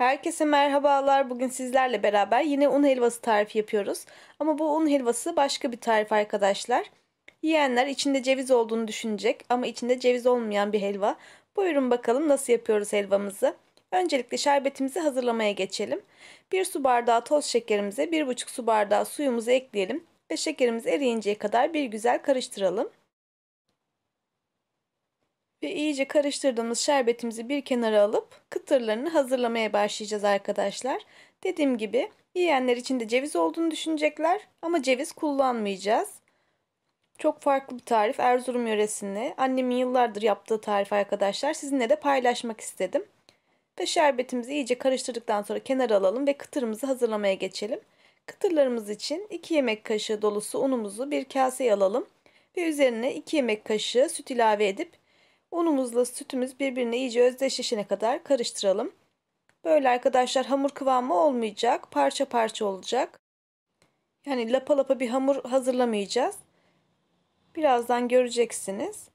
Herkese merhabalar. Bugün sizlerle beraber yine un helvası tarifi yapıyoruz. Ama bu un helvası başka bir tarif arkadaşlar. Yiyenler içinde ceviz olduğunu düşünecek ama içinde ceviz olmayan bir helva. Buyurun bakalım nasıl yapıyoruz helvamızı. Öncelikle şerbetimizi hazırlamaya geçelim. 1 su bardağı toz şekerimize 1,5 su bardağı suyumuzu ekleyelim ve şekerimiz eriyinceye kadar bir güzel karıştıralım. Ve iyice karıştırdığımız şerbetimizi bir kenara alıp kıtırlarını hazırlamaya başlayacağız arkadaşlar. Dediğim gibi yiyenler için de ceviz olduğunu düşünecekler ama ceviz kullanmayacağız. Çok farklı bir tarif Erzurum yöresinde. Annemin yıllardır yaptığı tarif arkadaşlar. Sizinle de paylaşmak istedim. Ve şerbetimizi iyice karıştırdıktan sonra kenara alalım ve kıtırımızı hazırlamaya geçelim. Kıtırlarımız için 2 yemek kaşığı dolusu unumuzu bir kaseye alalım ve üzerine 2 yemek kaşığı süt ilave edip Unumuzla sütümüz birbirine iyice özdeşleşene kadar karıştıralım. Böyle arkadaşlar hamur kıvamı olmayacak. Parça parça olacak. Yani lapa lapa bir hamur hazırlamayacağız. Birazdan göreceksiniz.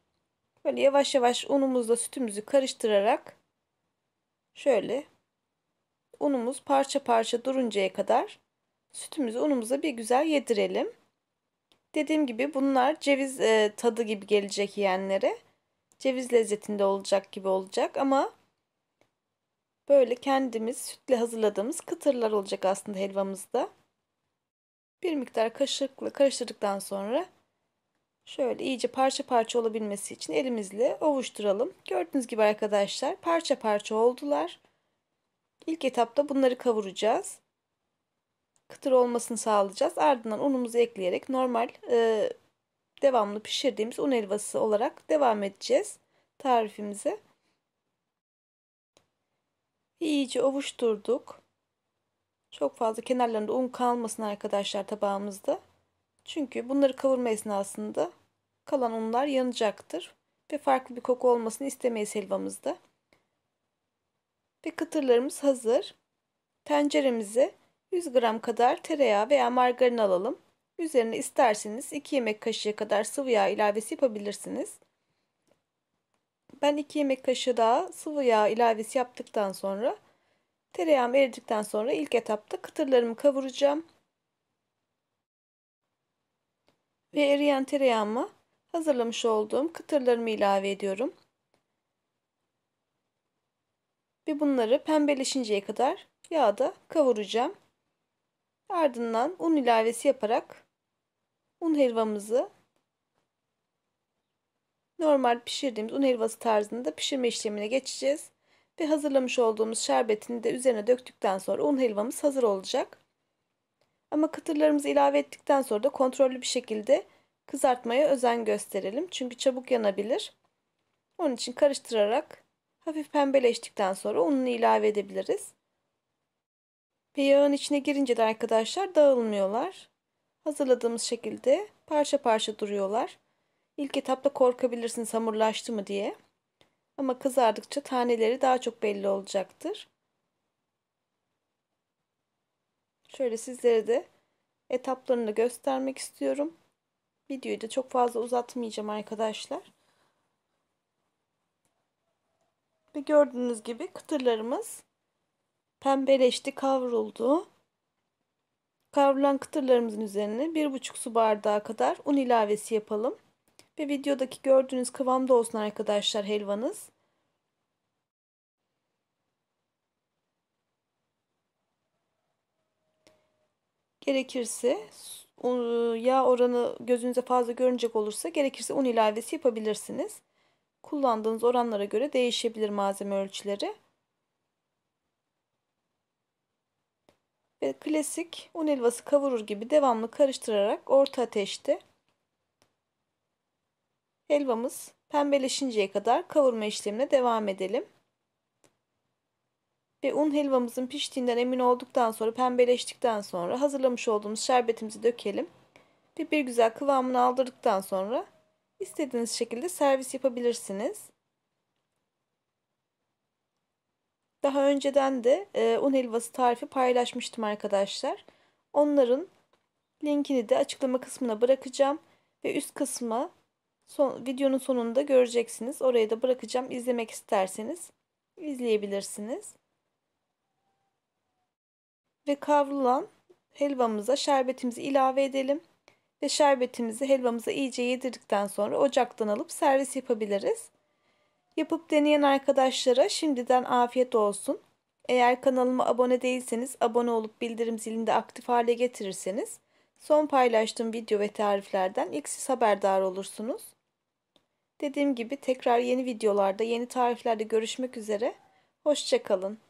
Böyle yavaş yavaş unumuzla sütümüzü karıştırarak şöyle unumuz parça parça duruncaya kadar sütümüzü unumuza bir güzel yedirelim. Dediğim gibi bunlar ceviz e, tadı gibi gelecek yiyenlere ceviz lezzetinde olacak gibi olacak ama böyle kendimiz sütle hazırladığımız kıtırlar olacak aslında helvamızda. Bir miktar kaşıkla karıştırdıktan sonra şöyle iyice parça parça olabilmesi için elimizle ovuşturalım. Gördüğünüz gibi arkadaşlar parça parça oldular. İlk etapta bunları kavuracağız. Kıtır olmasını sağlayacağız. Ardından unumuzu ekleyerek normal e, devamlı pişirdiğimiz un helvası olarak devam edeceğiz tarifimize. İyice ovuşturduk. Çok fazla kenarlarında un kalmasın arkadaşlar tabağımızda. Çünkü bunları kavurma esnasında kalan unlar yanacaktır. Ve farklı bir koku olmasını istemeyiz helvamızda. Ve kıtırlarımız hazır. Tenceremize 100 gram kadar tereyağı veya margarin alalım. Üzerine isterseniz 2 yemek kaşığı kadar sıvı yağ ilavesi yapabilirsiniz. Ben 2 yemek kaşığı daha sıvı yağ ilavesi yaptıktan sonra tereyağım eridikten sonra ilk etapta kıtırlarımı kavuracağım. Ve eriyen tereyağıma hazırlamış olduğum kıtırlarımı ilave ediyorum. Ve bunları pembeleşinceye kadar yağda kavuracağım. Ardından un ilavesi yaparak un helvamızı normal pişirdiğimiz un helvası tarzında pişirme işlemine geçeceğiz. Ve hazırlamış olduğumuz şerbetini de üzerine döktükten sonra un helvamız hazır olacak. Ama kıtırlarımızı ilave ettikten sonra da kontrollü bir şekilde kızartmaya özen gösterelim. Çünkü çabuk yanabilir. Onun için karıştırarak hafif pembeleştikten sonra ununu ilave edebiliriz. Ve yağın içine girince de arkadaşlar dağılmıyorlar hazırladığımız şekilde parça parça duruyorlar. İlk etapta korkabilirsin hamurlaştı mı diye. Ama kızardıkça taneleri daha çok belli olacaktır. Şöyle sizlere de etaplarını göstermek istiyorum. Videoyu da çok fazla uzatmayacağım arkadaşlar. Ve gördüğünüz gibi kıtırlarımız pembeleşti, kavruldu. Kavrulan kıtırlarımızın üzerine 1,5 su bardağı kadar un ilavesi yapalım. Ve videodaki gördüğünüz kıvamda olsun arkadaşlar helvanız. Gerekirse yağ oranı gözünüze fazla görünecek olursa gerekirse un ilavesi yapabilirsiniz. Kullandığınız oranlara göre değişebilir malzeme ölçüleri. ve klasik un helvası kavurur gibi devamlı karıştırarak orta ateşte helvamız pembeleşinceye kadar kavurma işlemine devam edelim. Ve un helvamızın piştiğinden emin olduktan sonra pembeleştikten sonra hazırlamış olduğumuz şerbetimizi dökelim. Ve bir güzel kıvamını aldırdıktan sonra istediğiniz şekilde servis yapabilirsiniz. Daha önceden de e, un helvası tarifi paylaşmıştım arkadaşlar. Onların linkini de açıklama kısmına bırakacağım ve üst kısma son, videonun sonunda göreceksiniz. Oraya da bırakacağım. İzlemek isterseniz izleyebilirsiniz. Ve kavrulan helvamıza şerbetimizi ilave edelim ve şerbetimizi helvamıza iyice yedirdikten sonra ocaktan alıp servis yapabiliriz. Yapıp deneyen arkadaşlara şimdiden afiyet olsun. Eğer kanalıma abone değilseniz abone olup bildirim zilini de aktif hale getirirseniz son paylaştığım video ve tariflerden ilk siz haberdar olursunuz. Dediğim gibi tekrar yeni videolarda yeni tariflerde görüşmek üzere. Hoşçakalın.